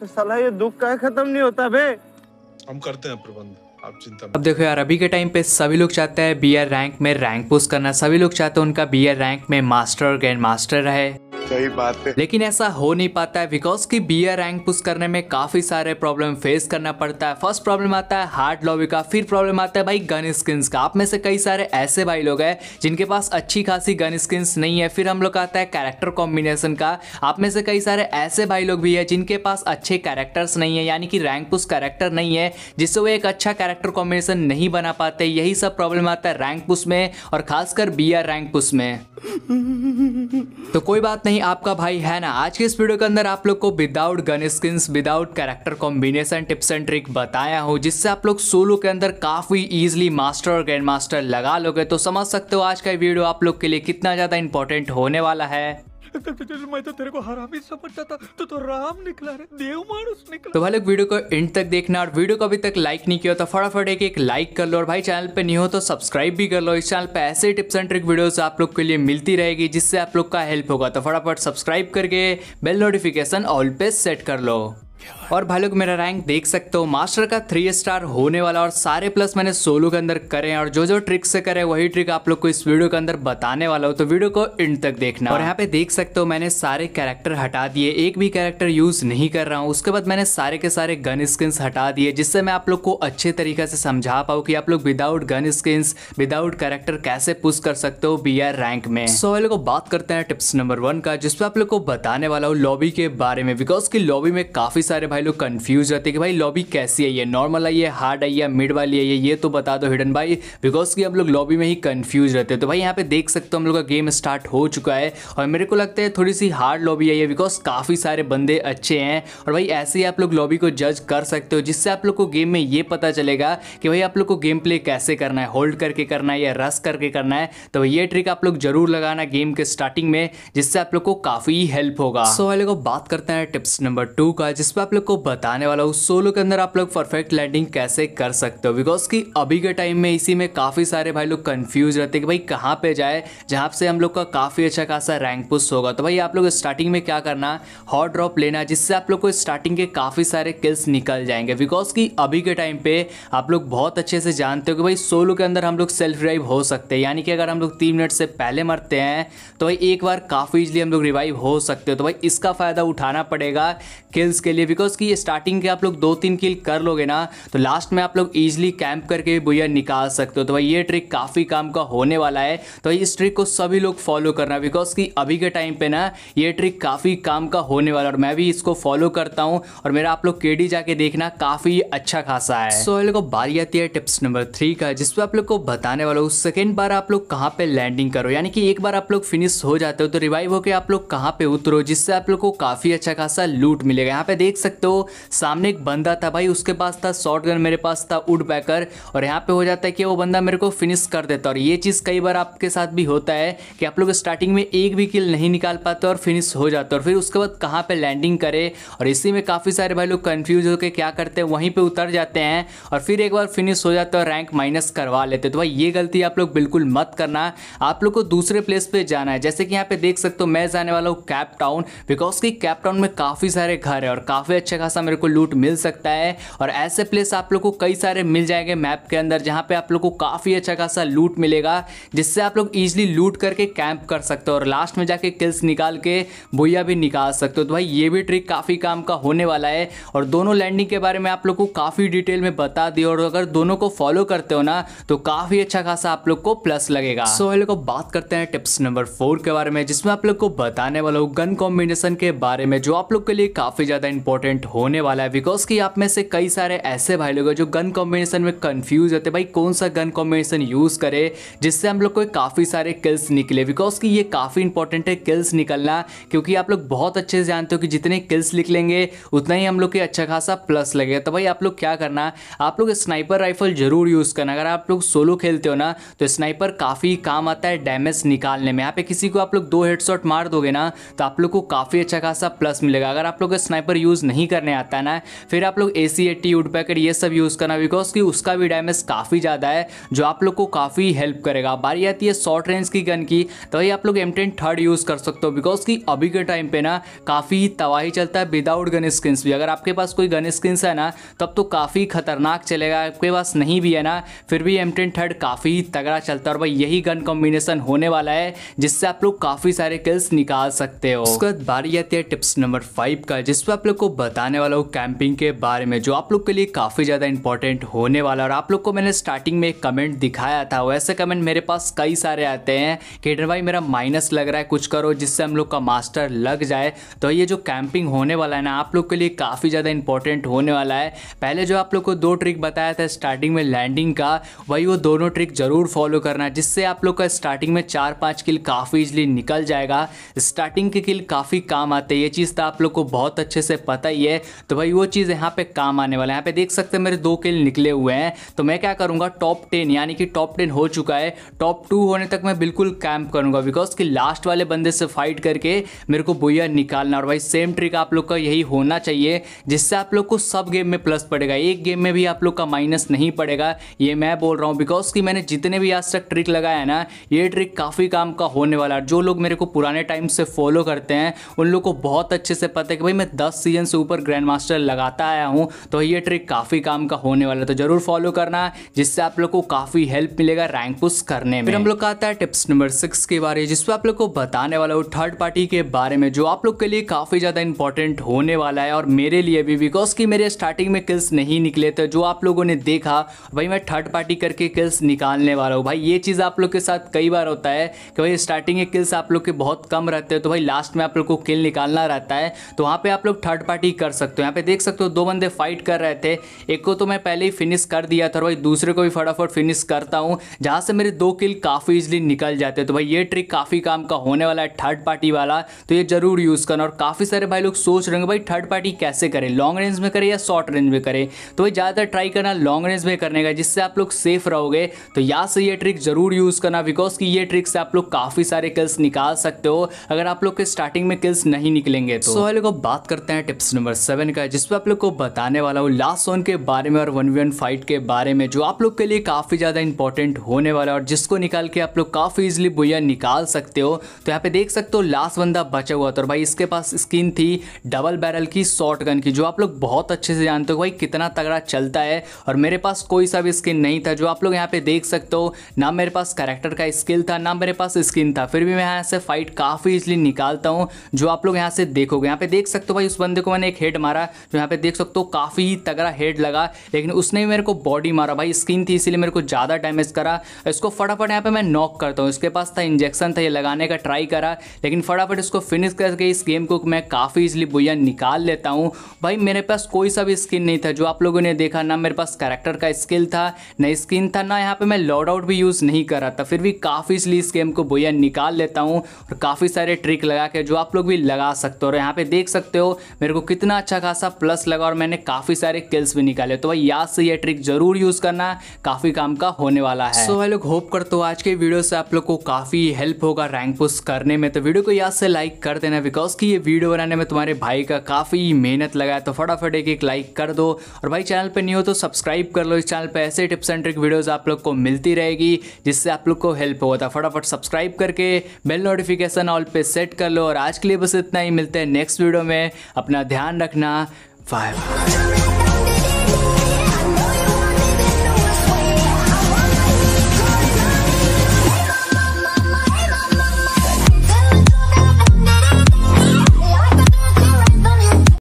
तो सलाह ये दुख का खत्म नहीं होता बे हम करते हैं प्रबंध आप चिंता अब देखो यार अभी के टाइम पे सभी लोग चाहते हैं बीआर रैंक में रैंक पुश करना सभी लोग चाहते हैं उनका बीआर रैंक में मास्टर और ग्रैंड मास्टर रहे सही बात है लेकिन ऐसा हो नहीं पाता है बिकॉज की बी ए रैंक पुश करने में काफी सारे प्रॉब्लम फेस करना पड़ता है फर्स्ट प्रॉब्लम आता है हार्ड लॉबी का फिर प्रॉब्लम आता है भाई गन स्किन्स का आप में से कई सारे ऐसे भाई लोग हैं जिनके पास अच्छी खासी गन स्किन्स नहीं है फिर हम लोग आता है कैरेक्टर कॉम्बिनेशन का आप में से कई सारे ऐसे भाई लोग भी है जिनके पास अच्छे कैरेक्टर्स नहीं है यानी कि रैंक पुश कैरेक्टर नहीं है जिससे वो एक अच्छा कैरेक्टर कॉम्बिनेशन नहीं बना पाते यही सब प्रॉब्लम आता है रैंक पुश में और खासकर बी आर रैंक पुश में तो कोई बात नहीं नहीं आपका भाई है ना आज के इस वीडियो के अंदर आप लोग को without gun skin without character combination tips and trick बताया हूँ जिससे आप लोग सोलो के अंदर काफी इजिली मास्टर और ग्रैंड मास्टर लगा लोगे तो समझ सकते हो आज का वीडियो आप लोग के लिए कितना ज्यादा इंपॉर्टेंट होने वाला है तो तो तेरे को हरामी समझता था तो तो राम निकला रे देव मानुस निकला तो भाई लोग वीडियो को एंड तक देखना और वीडियो को अभी तक लाइक नहीं किया तो फटाफट एक एक लाइक कर लो और भाई चैनल पे नहीं हो तो सब्सक्राइब भी कर लो इस चैनल पे ऐसे टिप्स एंड ट्रिक वीडियोस आप लोग के लिए मिलती रहेगी जिससे आप लोग का हेल्प होगा तो फटाफट सब्सक्राइब करके बेल नोटिफिकेशन ऑल पे सेट कर लो और भाई लोग मेरा रैंक देख सकते हो मास्टर का थ्री स्टार होने वाला और सारे प्लस मैंने सोलो के अंदर करें और जो जो ट्रिक से करें वही ट्रिक आप लोग को इस वीडियो के अंदर बताने वाला हो तो वीडियो को एंड तक देखना और यहाँ पे देख सकते हो मैंने सारे कैरेक्टर हटा दिए एक भी कैरेक्टर यूज नहीं कर रहा हूँ उसके बाद मैंने सारे के सारे गन स्किन हटा दिए जिससे मैं आप लोग को अच्छे तरीके से समझा पाऊँ की आप लोग without gun skin without character कैसे पुश कर सकते हो बी रैंक में सो वाले को बात करते हैं टिप्स नंबर वन का जिसपे आप लोग को बताने वाला हूँ लॉबी के बारे में बिकॉज की लॉबी में काफी सारे भाई भाई लोग कंफ्यूज रहते हैं कि भाई लॉबी कैसी है ये नॉर्मल आई है हार्ड आई है मिड वाली आई है ये तो बता दो हिडन भाई बिकॉज कि हम लोग लॉबी में ही कंफ्यूज रहते हैं तो भाई यहाँ पे देख सकते हो हम लोग का गेम स्टार्ट हो चुका है और मेरे को लगता है थोड़ी सी हार्ड लॉबी आई है बिकॉज काफ़ी सारे बंदे अच्छे हैं और भाई ऐसे ही आप लोग लॉबी को जज कर सकते हो जिससे आप लोग को गेम में ये पता चलेगा कि भाई आप लोग को गेम प्ले कैसे करना है होल्ड करके करना है या रस करके करना है तो ये ट्रिक आप लोग जरूर लगाना गेम के स्टार्टिंग में जिससे आप लोग को काफ़ी हेल्प होगा सो वाले को बात करते हैं टिप्स नंबर टू का जिसपे आप लोग आपको बताने वाला हूँ सोलो के अंदर आप लोग परफेक्ट लैंडिंग कैसे कर सकते हो बिकॉज कि अभी के टाइम में इसी में काफ़ी सारे भाई लोग कंफ्यूज रहते हैं कि भाई कहाँ पे जाए जहाँ से हम लोग का काफ़ी अच्छा खासा रैंक पुस्ट होगा तो भाई आप लोग स्टार्टिंग में क्या करना हॉट ड्रॉप लेना जिससे आप लोग को स्टार्टिंग के काफ़ी सारे किल्स निकल जाएंगे बिकॉज कि अभी के टाइम पे आप लोग बहुत अच्छे से जानते हो कि भाई सोलो के अंदर हम लोग सेल्फ ड्राइव हो सकते हैं यानी कि अगर हम लोग तीन मिनट से पहले मरते हैं तो भाई एक बार काफ़ी इजली हम लोग रिवाइव हो सकते हो तो भाई इसका फ़ायदा उठाना पड़ेगा किल्स के लिए बिकॉज उसकी स्टार्टिंग के आप लोग दो तीन किल कर लोगे ना तो लास्ट में आप लोग इजिली कैंप करके भी भुया निकाल सकते हो तो भाई ये ट्रिक काफ़ी काम का होने वाला है तो भाई इस ट्रिक को सभी लोग फॉलो करना बिकॉज कि अभी के टाइम पे ना ये ट्रिक काफ़ी काम का होने वाला और मैं भी इसको फॉलो करता हूँ और मेरा आप लोग के जाके देखना काफ़ी अच्छा खासा है सो so, लोग बारी आती है टिप्स नंबर थ्री का जिसपे आप लोग को बताने वाला हूँ सेकेंड बार आप लोग कहाँ पे लैंडिंग करो यानी कि एक बार आप लोग फिनिश हो जाते हो तो रिवाइव होकर आप लोग कहाँ पे उतरो जिससे आप लोग को काफ़ी अच्छा खासा लूट मिलेगा यहाँ पे देख सकते सकते हो सामने एक बंदा था भाई उसके पास था शॉर्ट गन मेरे पास था उड बैकर और यहाँ पे हो जाता है कि वो बंदा मेरे को फिनिश कर देता है और ये चीज़ कई बार आपके साथ भी होता है कि आप लोग स्टार्टिंग में एक भी किल नहीं निकाल पाते और फिनिश हो जाता और फिर उसके बाद कहाँ पर लैंडिंग करे और इसी में काफ़ी सारे भाई लोग कन्फ्यूज होकर क्या करते हैं वहीं पर उतर जाते हैं और फिर एक बार फिनिश हो जाता है और रैंक माइनस करवा लेते तो भाई ये गलती आप लोग बिल्कुल मत करना आप लोग को दूसरे प्लेस पर जाना है जैसे कि यहाँ पे देख सकते हो मैं जाने वाला हूँ कैप टाउन बिकॉज की कैप टाउन में काफ़ी सारे घर है और काफ़ी अच्छा अच्छा खासा मेरे को लूट मिल सकता है और ऐसे प्लेस आप लोग को कई सारे मिल जाएंगे मैप के अंदर जहाँ पे आप लोग को काफ़ी अच्छा खासा लूट मिलेगा जिससे आप लोग ईजिली लूट करके कैंप कर सकते हो और लास्ट में जाके किल्स निकाल के बोया भी निकाल सकते हो तो भाई ये भी ट्रिक काफ़ी काम का होने वाला है और दोनों लैंडिंग के बारे में आप लोग को काफ़ी डिटेल में बता दिया और अगर दोनों को फॉलो करते हो ना तो काफ़ी अच्छा खासा आप लोग को प्लस लगेगा सो so, लोग बात करते हैं टिप्स नंबर फोर के बारे में जिसमें आप लोग को बताने वाला हूँ गन कॉम्बिनेशन के बारे में जो आप लोग के लिए काफ़ी ज़्यादा इंपॉर्टेंट इवेंट होने वाला है बिकॉज कि आप में से कई सारे ऐसे भाई लोग हैं जो गन कॉम्बिनेशन में कंफ्यूज होते हैं भाई कौन सा गन कॉम्बिनेशन यूज़ करे जिससे हम लोग को काफ़ी सारे किल्स निकले बिकॉज कि ये काफ़ी इंपॉर्टेंट है किल्स निकलना क्योंकि आप लोग बहुत अच्छे से जानते हो कि जितने किल्स निकलेंगे उतना ही हम लोग के अच्छा खासा प्लस लगेगा तो भाई आप लोग क्या करना आप लोग स्नाइपर राइफल ज़रूर यूज़ करना अगर आप लोग सोलो खेलते हो ना तो स्नाइपर काफ़ी काम आता है डैमेज निकालने में यहाँ पे किसी को आप लोग दो हेड मार दोगे ना तो आप लोग को काफ़ी अच्छा खासा प्लस मिलेगा अगर आप लोग स्नाइपर यूज़ नहीं करने आता है ना फिर आप लोग ए सी एट्टी वुडपैकर ये सब यूज़ करना बिकॉज कि उसका भी डैमेज काफ़ी ज़्यादा है जो आप लोग को काफ़ी हेल्प करेगा बारी आती है शॉर्ट रेंज की गन की तो वही आप लोग एम टेन थर्ड यूज़ कर सकते हो बिकॉज कि अभी के टाइम पे ना काफ़ी तबाही चलता है विदाउट गन स्किन्स भी अगर आपके पास कोई गन स्किन्स है ना तब तो काफ़ी खतरनाक चलेगा आपके पास नहीं भी है ना फिर भी एम टेन थर्ड काफ़ी तगड़ा चलता है और भाई यही गन कॉम्बिनेशन होने वाला है जिससे आप लोग काफ़ी सारे किल्स निकाल सकते हो उसके बाद बारी आती है टिप्स नंबर फाइव का जिसपे आप लोग को बता बताने वाला हूँ कैंपिंग के बारे में जो आप लोग के लिए काफ़ी ज़्यादा इंपॉर्टेंट होने वाला और आप लोग को मैंने स्टार्टिंग में एक कमेंट दिखाया था वैसे कमेंट मेरे पास कई सारे आते हैं डर भाई मेरा माइनस लग रहा है कुछ करो जिससे हम लोग का मास्टर लग जाए तो ये जो कैंपिंग होने वाला है ना आप लोग के लिए काफ़ी ज़्यादा इंपॉर्टेंट होने वाला है पहले जो आप लोग को दो ट्रिक बताया था स्टार्टिंग में लैंडिंग का वही वो दोनों ट्रिक ज़रूर फॉलो करना जिससे आप लोग का स्टार्टिंग में चार पाँच किल काफ़ी इजली निकल जाएगा स्टार्टिंग के किल काफ़ी काम आते हैं ये चीज़ तो आप लोग को बहुत अच्छे से पता ही है है तो भाई वो चीज़ यहाँ पे काम आने वाला है यहाँ पे देख सकते हैं मेरे दो किल निकले हुए हैं तो मैं क्या करूँगा टॉप टेन यानी कि टॉप टेन हो चुका है टॉप टू होने तक मैं बिल्कुल कैंप करूँगा बिकॉज कि लास्ट वाले बंदे से फाइट करके मेरे को बुया निकालना और भाई सेम ट्रिक आप लोग का यही होना चाहिए जिससे आप लोग को सब गेम में प्लस पड़ेगा एक गेम में भी आप लोग का माइनस नहीं पड़ेगा ये मैं बोल रहा हूँ बिकॉज कि मैंने जितने भी आज तक ट्रिक लगाया ना ये ट्रिक काफ़ी काम का होने वाला है जो लोग मेरे को पुराने टाइम से फॉलो करते हैं उन लोग को बहुत अच्छे से पता है कि भाई मैं दस सीजन से ऊपर और ग्रैंड मास्टर लगाता आया हूँ तो ये ट्रिक काफ़ी काम का होने वाला है तो जरूर फॉलो करना जिससे आप लोग को काफ़ी हेल्प मिलेगा रैंक पुश करने में फिर हम लोग का आता है टिप्स नंबर सिक्स के बारे में जिसमें आप लोग को बताने वाला हूँ थर्ड पार्टी के बारे में जो आप लोग के लिए काफ़ी ज़्यादा इंपॉर्टेंट होने वाला है और मेरे लिए भी बिकॉज कि मेरे स्टार्टिंग में किल्स नहीं निकले थे तो जो आप लोगों ने देखा भाई मैं थर्ड पार्टी करके किल्स निकालने वाला हूँ भाई ये चीज़ आप लोग के साथ कई बार होता है कि भाई स्टार्टिंग के किल्स आप लोग के बहुत कम रहते हैं तो भाई लास्ट में आप लोग को किल निकालना रहता है तो वहाँ पर आप लोग थर्ड पार्टी कर कर सकते हो यहाँ पे देख सकते हो दो बंदे फाइट कर रहे थे एक को तो मैं पहले ही फिनिश कर दिया था और भाई दूसरे को भी फटाफट फिनिश करता हूँ जहाँ से मेरे दो किल काफ़ी ईजिली निकल जाते तो भाई ये ट्रिक काफ़ी काम का होने वाला है थर्ड पार्टी वाला तो ये जरूर यूज़ करना और काफ़ी सारे भाई लोग सोच रहे हैं भाई थर्ड पार्टी कैसे करें लॉन्ग रेंज में करें या शॉर्ट रेंज में करें तो भाई ज़्यादातर ट्राई करना लॉन्ग रेंज में करने का जिससे आप लोग सेफ रहोगे तो यहाँ से ये ट्रिक ज़रूर यूज़ करना बिकॉज कि ये ट्रिक से आप लोग काफ़ी सारे किल्स निकाल सकते हो अगर आप लोग के स्टार्टिंग में किल्स नहीं निकलेंगे तो सो so, बात करते हैं टिप्स नंबर नंबर सेवन का है जिसपे आप लोग को बताने वाला हूँ लास्ट जोन के बारे में और वन वी वन फाइट के बारे में जो आप लोग के लिए काफ़ी ज़्यादा इंपॉर्टेंट होने वाला है और जिसको निकाल के आप लोग काफ़ी इजिली बुया निकाल सकते हो तो यहाँ पे देख सकते हो लास्ट बंदा बचा हुआ था और भाई इसके पास स्किन थी डबल बैरल की शॉर्ट गन की जो आप लोग बहुत अच्छे से जानते हो भाई कितना तगड़ा चलता है और मेरे पास कोई सा भी स्किन नहीं था जो आप लोग यहाँ पे देख सकते हो ना मेरे पास करेक्टर का स्किल था ना मेरे पास स्किन था फिर भी मैं यहाँ से फाइट काफ़ी इजिली निकालता हूँ जो आप लोग यहाँ से देखोगे यहाँ पे देख सकते हो भाई उस बंदे को मैंने एक हेड मारा जो यहाँ पे देख सकते हो काफ़ी तगड़ा हेड लगा लेकिन उसने मेरे को बॉडी मारा भाई स्किन थी इसीलिए मेरे को ज़्यादा डैमेज करा इसको फटाफट यहाँ पे मैं नॉक करता हूँ इसके पास था इंजेक्शन था ये लगाने का ट्राई करा लेकिन फटाफट इसको फिनिश करके इस गेम को मैं काफ़ी इजिली बुया निकाल लेता हूँ भाई मेरे पास कोई सा भी स्किन नहीं था जो आप लोगों ने देखा ना मेरे पास करेक्टर का स्किल था ना स्किन था ना यहाँ पे मैं लॉड आउट भी यूज़ नहीं कर रहा था फिर भी काफ़ी इसलिए इस गेम को बुया निकाल लेता हूँ और काफ़ी सारे ट्रिक लगा के जो आप लोग भी लगा सकते हो और यहाँ पर देख सकते हो मेरे को कितना इतना अच्छा खासा प्लस लगा और मैंने काफ़ी सारे किल्स भी निकाले तो भाई याद से ये ट्रिक जरूर यूज़ करना काफ़ी काम का होने वाला है सो so, लोग होप करते हो आज के वीडियो से आप लोग को काफ़ी हेल्प होगा रैंक पुश करने में तो वीडियो को याद से लाइक कर देना बिकॉज की ये वीडियो बनाने में तुम्हारे भाई का काफ़ी मेहनत लगा है तो फटाफट एक एक लाइक कर दो और भाई चैनल पर नहीं हो तो सब्सक्राइब कर लो इस चैनल पर ऐसे टिप्स एंड ट्रिक वीडियोज़ आप लोग को मिलती रहेगी जिससे आप लोग को हेल्प होता है फटाफट सब्सक्राइब करके बेल नोटिफिकेशन ऑल पे सेट कर लो और आज के लिए बस इतना ही मिलते हैं नेक्स्ट वीडियो में अपना ध्यान रखना बाय